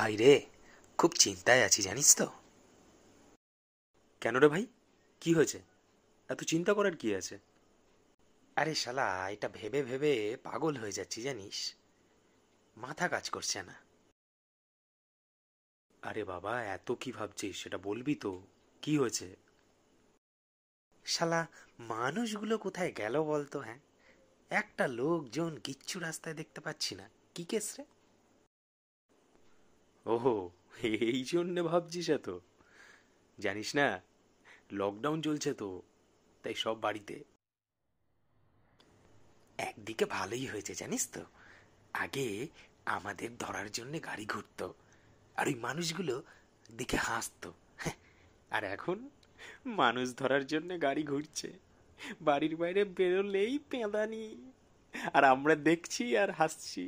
ভাই রে খুব চিন্তায় আছি জানিস তো কেন রে ভাই কি হয়েছে এত চিন্তা করার কি আছে আরে শালা এটা ভেবে ভেবে পাগল হয়ে যাচ্ছি জানিস মাথা কাজ করছে না আরে বাবা এত কি ভাবছিস সেটা বলবি তো কি হয়েছে শালা মানুষগুলো কোথায় গেল বলতো হ্যাঁ একটা লোকজন কিচ্ছু রাস্তায় দেখতে পাচ্ছি না কি কেস রে ওহো এই জন্যে ভাবছিস এত জানিস না লকডাউন চলছে তো তাই সব বাড়িতে একদিকে ভালোই হয়েছে জানিস তো আগে আমাদের ধরার জন্য গাড়ি ঘুরতো আর ওই মানুষগুলো দেখে হাসতো হ্যাঁ, আর এখন মানুষ ধরার জন্য গাড়ি ঘুরছে বাড়ির বাইরে বেরোলেই পেঁদানি আর আমরা দেখছি আর হাসছি